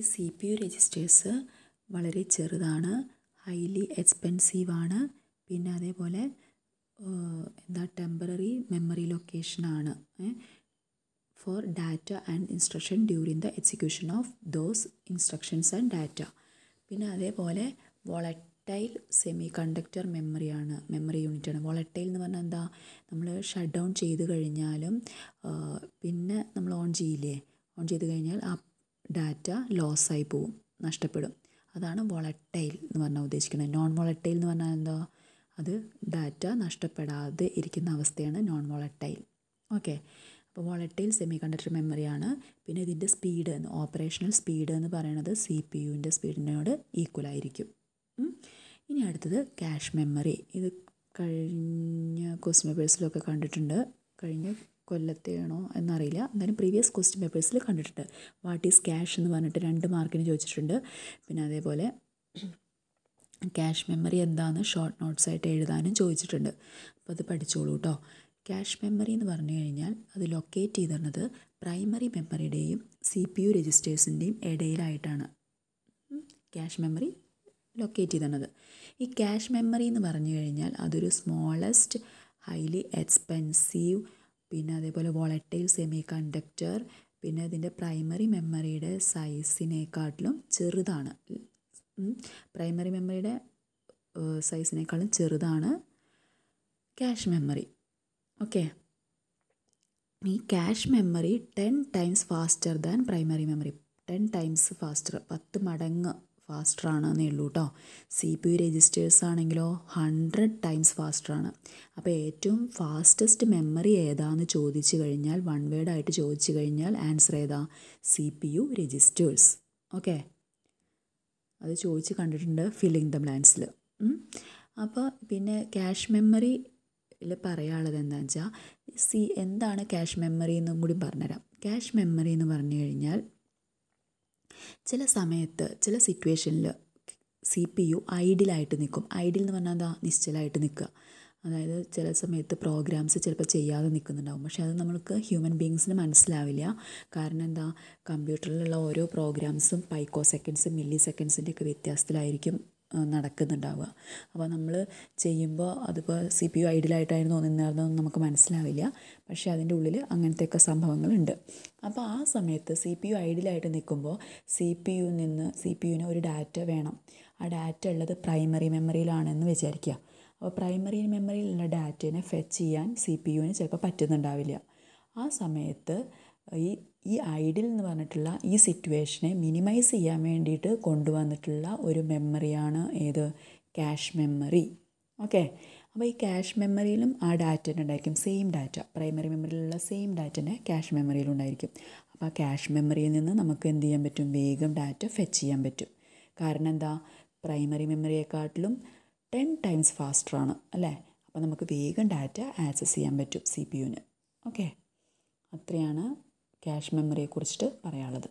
ഈ C P U registers വളരെ ചെറുതാണ് ഹൈലി എക്സ്പെൻസീവ് ആണ് പിന്നെ അതേപോലെ എന്താ ടെമ്പററി മെമ്മറി ലൊക്കേഷനാണ് for data and instruction during the execution of those instructions and data പിന്നെ അതേപോലെ വോളറ്റൈൽ സെമി കണ്ടക്ടർ മെമ്മറിയാണ് മെമ്മറി യൂണിറ്റാണ് വോളറ്റൈൽ എന്ന് പറഞ്ഞാൽ എന്താ നമ്മൾ ഷട്ട് ഡൗൺ ചെയ്ത് കഴിഞ്ഞാലും പിന്നെ നമ്മൾ ഓൺ ചെയ്യില്ലേ ഓൺ ചെയ്ത് കഴിഞ്ഞാൽ ഡാറ്റ ആയി പോവും നഷ്ടപ്പെടും അതാണ് വോളറ്റൈൽ എന്ന് പറഞ്ഞാൽ ഉദ്ദേശിക്കുന്നത് നോൺ വോളറ്റൈൽ എന്ന് പറഞ്ഞാൽ എന്താ അത് ഡാറ്റ നഷ്ടപ്പെടാതെ ഇരിക്കുന്ന അവസ്ഥയാണ് നോൺ വോളറ്റൈൽ ഓക്കെ അപ്പോൾ വോളറ്റൈൽ സെമി കണ്ടക്ടർ മെമ്മറിയാണ് പിന്നെ ഇതിൻ്റെ സ്പീഡ് എന്ന് ഓപ്പറേഷണൽ സ്പീഡ് എന്ന് പറയുന്നത് സി പി യുവിൻ്റെ സ്പീഡിനോട് ഈക്വൽ ആയിരിക്കും ഇനി അടുത്തത് ക്യാഷ് മെമ്മറി ഇത് കഴിഞ്ഞ ക്വസ്റ്റ്യൻ പേപ്പേഴ്സിലൊക്കെ കണ്ടിട്ടുണ്ട് കഴിഞ്ഞ കൊല്ലത്തെയാണോ എന്നറിയില്ല എന്തായാലും പ്രീവിയസ് ക്വസ്റ്റ്യൻ പേപ്പേഴ്സിൽ കണ്ടിട്ടുണ്ട് വാട്ട് ഈസ് ക്യാഷ് എന്ന് പറഞ്ഞിട്ട് രണ്ട് മാർക്കിന് ചോദിച്ചിട്ടുണ്ട് പിന്നെ അതേപോലെ ക്യാഷ് മെമ്മറി എന്താണെന്ന് ഷോർട്ട് നോട്ട്സ് ആയിട്ട് എഴുതാനും ചോദിച്ചിട്ടുണ്ട് അപ്പോൾ അത് പഠിച്ചോളൂ കേട്ടോ ക്യാഷ് മെമ്മറി എന്ന് പറഞ്ഞു കഴിഞ്ഞാൽ അത് ലൊക്കേറ്റ് ചെയ്തിരുന്നത് പ്രൈമറി മെമ്മറിയുടെയും സി പി യു രജിസ്റ്റേഴ്സിൻ്റെയും ഇടയിലായിട്ടാണ് ക്യാഷ് മെമ്മറി ലൊക്കേറ്റ് ചെയ്തിരുന്നത് ഈ ക്യാഷ് മെമ്മറി എന്ന് പറഞ്ഞു കഴിഞ്ഞാൽ അതൊരു സ്മോളസ്റ്റ് ഹൈലി എക്സ്പെൻസീവ് പിന്നെ അതേപോലെ വോളറ്റൈൽ സെമി കണ്ടക്ടർ പിന്നെ അതിൻ്റെ പ്രൈമറി മെമ്മറിയുടെ സൈസിനേക്കാട്ടിലും ചെറുതാണ് പ്രൈമറി മെമ്മറിയുടെ സൈസിനേക്കാളും ചെറുതാണ് ക്യാഷ് മെമ്മറി ഓക്കെ ഈ cache memory ten times faster than primary memory ten times faster പത്ത് മടങ്ങ് ഫാസ്റ്ററാണ് എന്നേ ഉള്ളൂ കേട്ടോ സി പി യു രജിസ്റ്റേഴ്സ് ആണെങ്കിലോ ഹൺഡ്രഡ് ടൈംസ് ഫാസ്റ്ററാണ് അപ്പോൾ ഏറ്റവും ഫാസ്റ്റസ്റ്റ് മെമ്മറി ഏതാന്ന് ചോദിച്ചു കഴിഞ്ഞാൽ വൺ വേർഡായിട്ട് ചോദിച്ചു കഴിഞ്ഞാൽ ആൻസർ ഏതാ C P U registers okay അത് ചോദിച്ച് കണ്ടിട്ടുണ്ട് ഫില്ലിംഗ് ദ ബ്ലാൻസിൽ അപ്പോൾ പിന്നെ ക്യാഷ് മെമ്മറി പറയാനുള്ളത് എന്താണെന്ന് വെച്ചാൽ സി എന്താണ് ക്യാഷ് മെമ്മറി എന്നും കൂടി പറഞ്ഞുതരാം ക്യാഷ് മെമ്മറി എന്ന് പറഞ്ഞു കഴിഞ്ഞാൽ ചില സമയത്ത് ചില സിറ്റുവേഷനിൽ സി പി യു ഐഡിലായിട്ട് നിൽക്കും ഐഡിൽ എന്ന് പറഞ്ഞാൽ അതാ നിശ്ചലമായിട്ട് നിൽക്കുക അതായത് ചില സമയത്ത് പ്രോഗ്രാംസ് ചിലപ്പോൾ ചെയ്യാതെ നിൽക്കുന്നുണ്ടാവും പക്ഷേ അത് നമ്മൾക്ക് ഹ്യൂമൻ ബീങ്സിന് മനസ്സിലാവില്ല കാരണം എന്താ കമ്പ്യൂട്ടറിലുള്ള ഓരോ പ്രോഗ്രാംസും പൈക്കോ സെക്കൻഡ്സും മില്ലി സെക്കൻഡ്സിൻ്റെയൊക്കെ വ്യത്യാസത്തിലായിരിക്കും നടക്കുന്നുണ്ടാവുക അപ്പോൾ നമ്മൾ ചെയ്യുമ്പോൾ അതിപ്പോൾ സി പി യു ഐഡിയലായിട്ടായിരുന്നു നിന്നായിരുന്നതെന്ന് നമുക്ക് മനസ്സിലാവില്ല പക്ഷേ അതിൻ്റെ ഉള്ളിൽ അങ്ങനത്തെയൊക്കെ സംഭവങ്ങളുണ്ട് അപ്പോൾ ആ സമയത്ത് സി പി യു ഐഡിയലായിട്ട് നിൽക്കുമ്പോൾ സി പി യു നിന്ന് സി പി യുവിന് ഒരു ഡാറ്റ വേണം ആ ഡാറ്റ ഉള്ളത് പ്രൈമറി മെമ്മറിയിലാണെന്ന് വിചാരിക്കുക അപ്പോൾ പ്രൈമറി മെമ്മറിയിലുള്ള ഡാറ്റേനെ ഫെച്ച് ചെയ്യാൻ സി പി യുവിന് ചിലപ്പോൾ പറ്റുന്നുണ്ടാവില്ല ആ സമയത്ത് ഈ ഈ ഐഡിൽ എന്ന് പറഞ്ഞിട്ടുള്ള ഈ സിറ്റുവേഷനെ മിനിമൈസ് ചെയ്യാൻ വേണ്ടിയിട്ട് കൊണ്ടുവന്നിട്ടുള്ള ഒരു മെമ്മറിയാണ് ഏത് ക്യാഷ് മെമ്മറി ഓക്കെ അപ്പോൾ ഈ ക്യാഷ് മെമ്മറിയിലും ആ ഡാറ്റ ഉണ്ടായിരിക്കും സെയിം ഡാറ്റ പ്രൈമറി മെമ്മറിയിലുള്ള സെയിം ഡാറ്റനെ ക്യാഷ് മെമ്മറിയിലുണ്ടായിരിക്കും അപ്പോൾ ആ ക്യാഷ് മെമ്മറിയിൽ നിന്ന് നമുക്ക് എന്ത് ചെയ്യാൻ പറ്റും വേഗം ഡാറ്റ ഫെച്ച് ചെയ്യാൻ പറ്റും കാരണം എന്താ പ്രൈമറി മെമ്മറിയെക്കാട്ടിലും ടെൻ ടൈംസ് ഫാസ്റ്ററാണ് അല്ലേ അപ്പോൾ നമുക്ക് വേഗം ഡാറ്റ ആക്സസ് ചെയ്യാൻ പറ്റും സി പി യുവിന് ഓക്കെ അത്രയാണ് ക്യാഷ് മെമ്മറിയെ കുറിച്ചിട്ട് പറയാനുള്ളത്